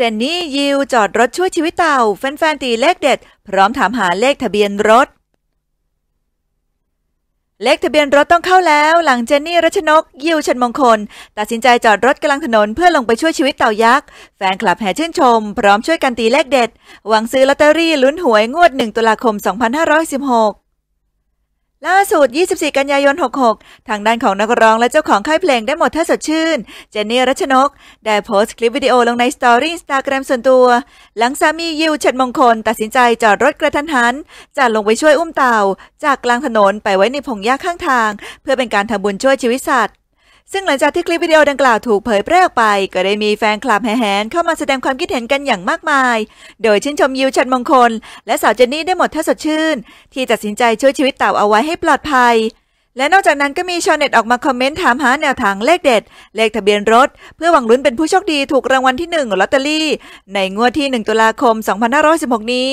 เจนนี่ยิวจอดรถช่วยชีวิตเต่า แฟนๆ ตีเลขเด็ด พร้อมถามหาเลขทะเบียนรถ เลขทะเบียนรถต้องเข้าแล้วหลังเจนนี่รัชนก ยิวชนมงคล ตัดสินใจจอดรถกลางถนนเพื่อลงไปช่วยชีวิตเต่ายักษ์ แฟนคลับแห่ชื่นชมพร้อมช่วยกันตีเลขเด็ด หวังซื้อลอตเตอรี่ลุ้นหวยงวด 1 ตุลาคม 2516ล่าสุด 24 กันยายน 66 ทางด้านของนักร้องและเจ้าของค่ายเพลงได้หมดท่าสดชื่น เจนนี่รัชนก ได้โพสต์คลิปวิดีโอลงในสตอรี่อินสตาแกรมส่วนตัว หลังสามียิวเัดมงคลตัดสินใจจอดรถกระทันหันจะลงไปช่วยอุ้มเต่า จากกลางถนนไปไว้ในพงหญ้าข้างทาง เพื่อเป็นการทำบุญช่วยชีวิตสัตว์ซึ่งหลังจากที่คลิปวิดีโอดังกล่าวถูกเผยแพร่ออกไป ก็ได้มีแฟนคลับแห่แหนเข้ามาแสดงความคิดเห็นกันอย่างมากมาย โดยชื่นชมยิวชันมงคล และสาวเจนนี่ได้หมดท่าสดชื่น ที่ตัดสินใจช่วยชีวิตเต่าเอาไว้ให้ปลอดภัย และนอกจากนั้นก็มีชาวเน็ตออกมาคอมเมนต์ถามหาแนวทางเลขเด็ด เลขทะเบียนรถเพื่อหวังลุ้นเป็นผู้โชคดีถูกรางวัลที่1ลอตเตอรี่ ในงวดที่ 1 ตุลาคม 2516นี้